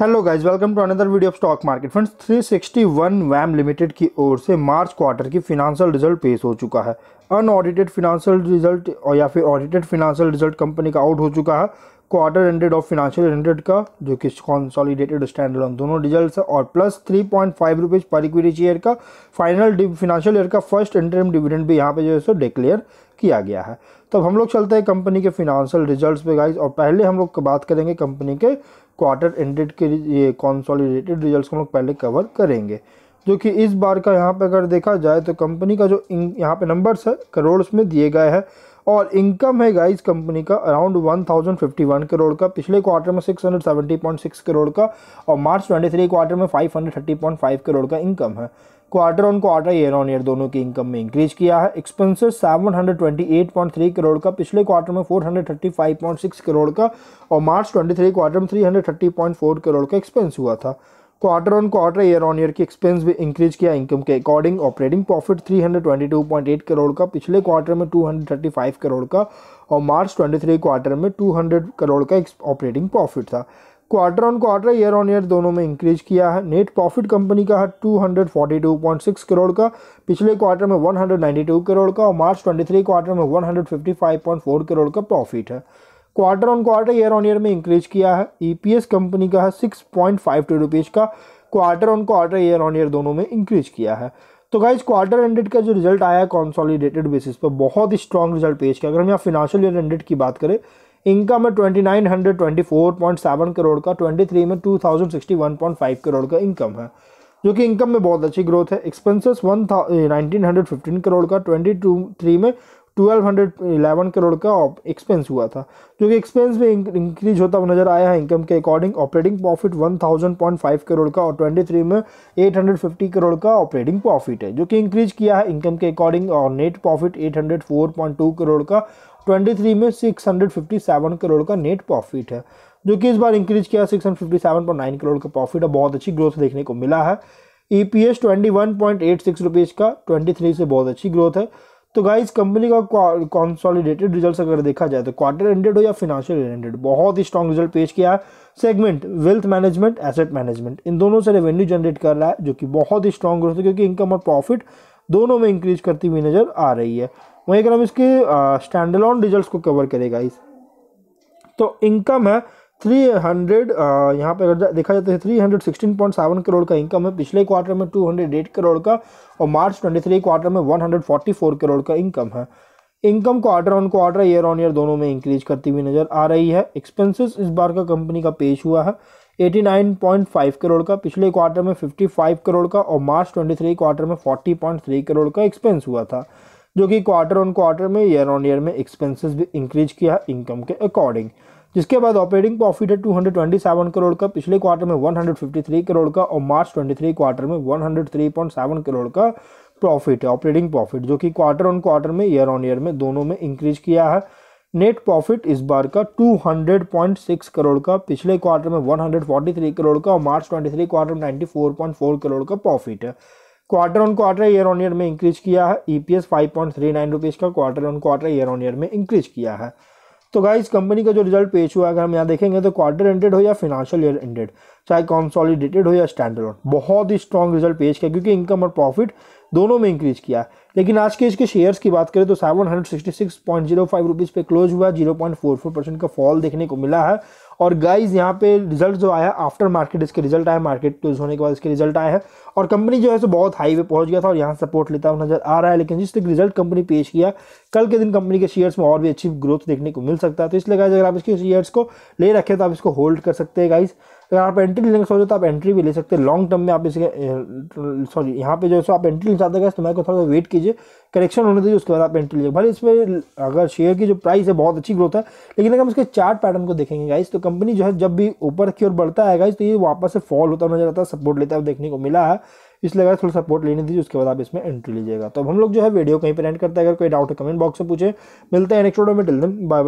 hello guys welcome to another video of stock market friends 361 वैम limited की ओर से मार्च क्वार्टर की फिनांशियल रिजल्ट पेश हो चुका है अनऑडिटेड फिनेंशियल रिजल्ट और या फिर ऑडिटेड फिनांशियल रिजल्ट कंपनी का आउट हो चुका है quarter ended of financial ended का जो कि कॉन्सॉलीडेटेड स्टैंड दोनों रिजल्ट है और plus three point five rupees per equity year का फाइनल फिनेंशियल ईयर का फर्स्ट इंटरम डिविडेंड भी यहाँ पे जो है सो डिक्लेयर किया गया है तो हम लोग चलते हैं कंपनी के फिनेंशियल रिजल्ट पे गाइज और पहले हम लोग बात करेंगे कंपनी के क्वार्टर एंडेड के ये कॉन्सॉलीडेटेड रिजल्ट हम लोग पहले कवर करेंगे जो कि इस बार का यहाँ पर अगर देखा जाए तो कंपनी का जो यहाँ पे नंबर्स है करोड़ में दिए गए हैं और इनकम है गाइस कंपनी का अराउंड 1051 करोड़ का पिछले क्वार्टर में 670.6 करोड़ का और मार्च 23 क्वार्टर में 530.5 करोड़ का इनकम है quarter on quarter year on year दोनों की इनकम में इंक्रीज किया है एक्सपेंसेस 728.3 करोड़ का पिछले क्वार्टर में 435.6 करोड़ का और मार्च 23 क्वार्टर में 330.4 करोड़ का एक्सपेंस हुआ था quarter on quarter year on year की एक्सपेंस भी इंक्रीज किया इनकम के अकॉर्डिंग ऑपरेटिंग प्रॉफिट 322.8 करोड़ का पिछले क्वार्टर में 235 करोड़ का और मार्च 23 क्वार्टर में 200 करोड़ का ऑपरेटिंग प्रॉफिट था quarter on quarter year on year दोनों में इंक्रीज किया है नेट प्रॉफिट कंपनी का है टू करोड़ का पिछले क्वार्टर में 192 करोड़ का और मार्च 23 क्वार्टर में 155.4 करोड़ का प्रॉफिट है quarter on quarter year on year में इंक्रीज किया है ई e कंपनी का है six point five two rupees का quarter on quarter year on year दोनों में इंक्रीज किया है तो गाइज क्वार्टर एंडेड का जो रिजल्ट आया है कॉन्सॉलीडेटेड बेसिस पर बहुत ही स्ट्रॉन्ग रिजल्ट पेश किया अगर हम यहाँ फिनाशियल ईयर एंडेड की बात करें इनकम है सेवन करोड़ का ट्वेंटी थ्री में two thousand sixty one point five crore का इनकम है जो कि इनकम में बहुत अच्छी ग्रोथ है expenses one nineteen hundred fifteen crore का ट्वेंटी टू थ्री में ट्वेल्व हंड्रेड इलेवन करोड़ का एक्सपेंस हुआ था जो कि एक्सपेंस में इंक्रीज होता हुआ नजर आया है इनकम के according operating profit one thousand point five crore का और ट्वेंटी थ्री में एट हंड्रेड फिफ्टी करोड़ का ऑपरेटिंग प्रॉफिट है जो कि इंक्रीज किया है इनकम के अकॉर्डिंग और net profit eight hundred four point two crore का ट्वेंटी थ्री में six hundred fifty seven crore का नेट प्रॉफिट है जो कि इस बार इंक्रीज किया six hundred fifty seven point nine crore का प्रॉफिट है बहुत अच्छी ग्रोथ देखने को मिला है E P S twenty one point eight six rupees का ट्वेंटी थ्री से बहुत अच्छी ग्रोथ है तो गाइज कंपनी का कॉन्सॉलिडेटेड रिजल्ट अगर देखा जाए तो क्वार्टर एंडेड हो या फिनेंशियल एंडेड बहुत ही स्ट्रॉन्ग रिजल्ट पेश किया है segment wealth management asset management इन दोनों से रेवेन्यू जनरेट कर रहा है जो कि बहुत ही स्ट्रॉन्ग ग्रोथ है क्योंकि इनकम और प्रॉफिट दोनों में इंक्रीज करती हुई नज़र आ रही है वहीं अगर हम इसके स्टैंडलॉन रिजल्ट को कवर करें गाइज तो इनकम है थ्री हंड्रेड uh, यहाँ पे अगर देखा जाता है three hundred sixteen point seven crore का इनकम है पिछले क्वार्टर में टू हंड्रेड एट करोड़ का और मार्च ट्वेंटी थ्री क्वार्टर में one hundred forty four crore का इनकम है income quarter on quarter year on year दोनों में इंक्रीज करती हुई नज़र आ रही है एक्सपेंसिस इस बार का कंपनी का पेश हुआ है eighty nine point five crore का पिछले क्वार्टर में फिफ्टी फाइव करोड़ का और मार्च ट्वेंटी थ्री क्वार्टर में फोर्टी पॉइंट थ्री करोड़ का एक्सपेंस हुआ था जो कि क्वार्टर ऑन क्वार्टर में ईयर ऑन ईयर में एक्सपेंसिस भी इंक्रीज किया इनकम के अकॉर्डिंग जिसके बाद ऑपरेटिंग प्रॉफिट है टू करोड़ का पिछले क्वार्टर में 153 करोड़ का और मार्च 23 क्वार्टर में 103.7 करोड़ का प्रॉफिट है ऑपरेटिंग प्रॉफिट जो कि क्वार्टर ऑन क्वार्टर में ईयर ऑन ईयर में दोनों में इंक्रीज किया है नेट प्रॉफिट इस बार का 200.6 करोड़ का पिछले क्वार्टर में 143 करोड़ का और मार्च 23 क्वार्टर में 94.4 करोड़ का प्रॉफिट है quarter on quarter year on year में इंक्रीज किया है E P S five point three nine rupees का quarter on quarter year on year में इंक्रीज किया है तो गाइज कंपनी का जो रिजल्ट पेश हुआ अगर हम यहाँ देखेंगे तो क्वार्टर एंडेड हो या फिनेंशियल ईयर एंडेड चाहे कॉन्सॉलीडेटेड हो या स्टैंड बहुत ही स्ट्रॉन्ग रिजल्ट पेश किया क्योंकि इनकम और प्रॉफिट दोनों में इंक्रीज किया है लेकिन आज के इसके शेयर्स की बात करें तो seven hundred sixty six point zero five rupees पे क्लोज हुआ zero point four four percent का फॉल देखने को मिला है और गाइज यहाँ पे रिजल्ट जो आया आफ्टर मार्केट इसके रिजल्ट आया मार्केट क्लोज होने के बाद इसके रिजल्ट आया है और कंपनी जो है सो बहुत हाई पे पहुँच गया था और यहाँ सपोर्ट लेता हुआ नजर आ रहा है लेकिन जिस तक रिजल्ट कंपनी पेश किया कल के दिन कंपनी के शेयर्स में और भी अच्छी ग्रोथ देखने को मिल सकता है तो इसलिए गाइज अगर आप इसके शेयर्स को ले रखें तो आप इसको होल्ड कर सकते हैं गाइज़ तो यहाँ पर एंट्री लेने का सोचो तो आप एंट्री भी ले सकते हैं लॉन्ग टर्म में आप इसके सॉरी यहाँ पे जो है आप एंट्री जाते हैं तो मैं को थोड़ा सा वेट कीजिए करेक्शन होने दीजिए उसके बाद आप एंट्री लीजिए भले इसमें अगर शेयर की जो प्राइस है बहुत अच्छी ग्रोथ है लेकिन अगर हम इसके चार्ट पैटर्न को देखेंगे गाइस तो कंपनी जो है जब भी ऊपर की ओर बढ़ता है गाइस तो ये वापस से फॉल होता नजर आता है सपोर्ट लेता है देखने को मिला है इसलिए अगर थोड़ा सपोर्ट लेने दीजिए उसके बाद आप इसमें एंट्री लीजिएगा तो हम लोग जो है वीडियो कहीं पर एंड करते हैं अगर कोई डाउट है कमेंट बॉक्स में पूछे मिलते हैं नेक्स्ट वीडियो में टिल बाय